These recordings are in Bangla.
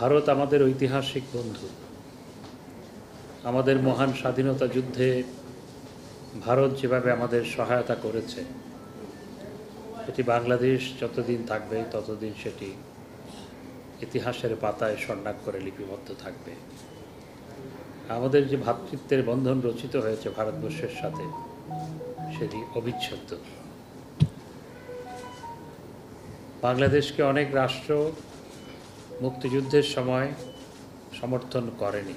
ভারত আমাদের ঐতিহাসিক বন্ধু আমাদের মহান স্বাধীনতা যুদ্ধে ভারত যেভাবে আমাদের সহায়তা করেছে এটি বাংলাদেশ যতদিন থাকবে ততদিন সেটি ইতিহাসের পাতায় স্বর্ণাক করে লিপিবদ্ধ থাকবে আমাদের যে ভাতৃত্বের বন্ধন রচিত হয়েছে ভারতবর্ষের সাথে সেটি অবিচ্ছেদ্য বাংলাদেশকে অনেক রাষ্ট্র মুক্তিযুদ্ধের সময় সমর্থন করেনি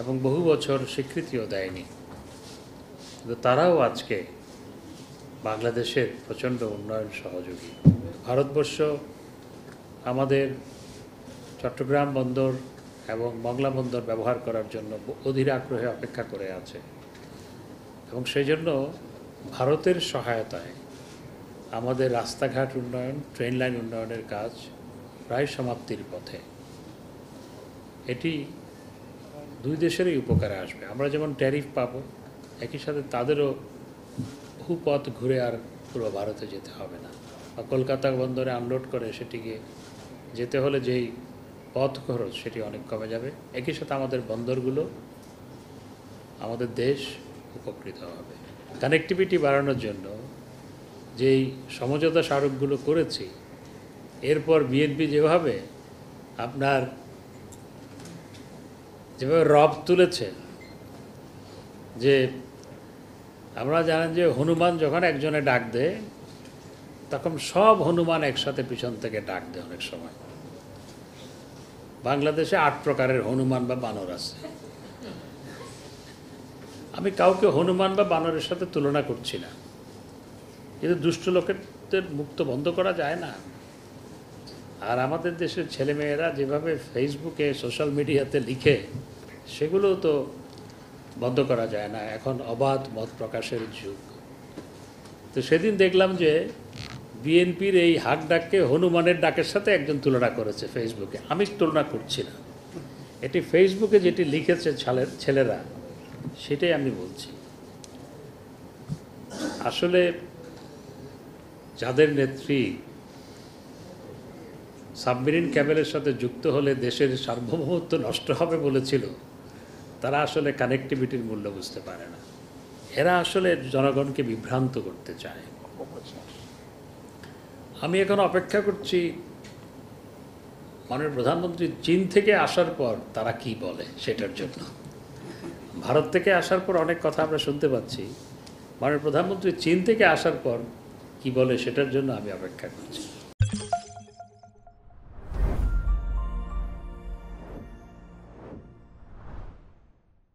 এবং বহু বছর স্বীকৃতিও দেয়নি কিন্তু তারাও আজকে বাংলাদেশের প্রচণ্ড উন্নয়ন সহযোগী ভারতবর্ষ আমাদের চট্টগ্রাম বন্দর এবং মংলা বন্দর ব্যবহার করার জন্য অধীর আগ্রহে অপেক্ষা করে আছে এবং সেই জন্য ভারতের সহায়তায় আমাদের রাস্তাঘাট উন্নয়ন ট্রেন লাইন উন্নয়নের কাজ প্রায় সমাপ্তির পথে এটি দুই দেশেরই উপকারে আসবে আমরা যেমন ট্যারিফ পাবো একই সাথে তাদেরও পথ ঘুরে আর পুরো ভারতে যেতে হবে না বা কলকাতা বন্দরে আনলোড করে সেটিকে যেতে হলে যেই পথ খরচ সেটি অনেক কমে যাবে একই সাথে আমাদের বন্দরগুলো আমাদের দেশ উপকৃত হবে কানেকটিভিটি বাড়ানোর জন্য যেই সমঝোতা স্মারকগুলো করেছি এরপর বিএনপি যেভাবে আপনার যেভাবে রব তুলেছে যে আপনারা জানেন যে হনুমান যখন একজনে ডাক দেয় তখন সব হনুমান একসাথে পিছন থেকে ডাক দেয় অনেক সময় বাংলাদেশে আট প্রকারের হনুমান বা বানর আছে আমি কাউকে হনুমান বা বানরের সাথে তুলনা করছি না কিন্তু দুষ্ট লোকের মুক্ত বন্ধ করা যায় না আর আমাদের দেশের ছেলেমেয়েরা যেভাবে ফেসবুকে সোশ্যাল মিডিয়াতে লিখে সেগুলো তো বন্ধ করা যায় না এখন অবাধ মত প্রকাশের যুগ তো সেদিন দেখলাম যে বিএনপির এই হাক ডাককে হনুমানের ডাকের সাথে একজন তুলনা করেছে ফেসবুকে আমি তুলনা করছি না এটি ফেসবুকে যেটি লিখেছে ছেলেরা সেটাই আমি বলছি আসলে যাদের নেত্রী সাবমেরিন ক্যাবেলের সাথে যুক্ত হলে দেশের সার্বভৌমত্ব নষ্ট হবে বলেছিল তারা আসলে কানেকটিভিটির মূল্য বুঝতে পারে না এরা আসলে জনগণকে বিভ্রান্ত করতে চায় আমি এখন অপেক্ষা করছি মাননীয় প্রধানমন্ত্রী চীন থেকে আসার পর তারা কি বলে সেটার জন্য ভারত থেকে আসার পর অনেক কথা আমরা শুনতে পাচ্ছি মাননীয় প্রধানমন্ত্রী চীন থেকে আসার পর কি বলে সেটার জন্য আমি অপেক্ষা করছি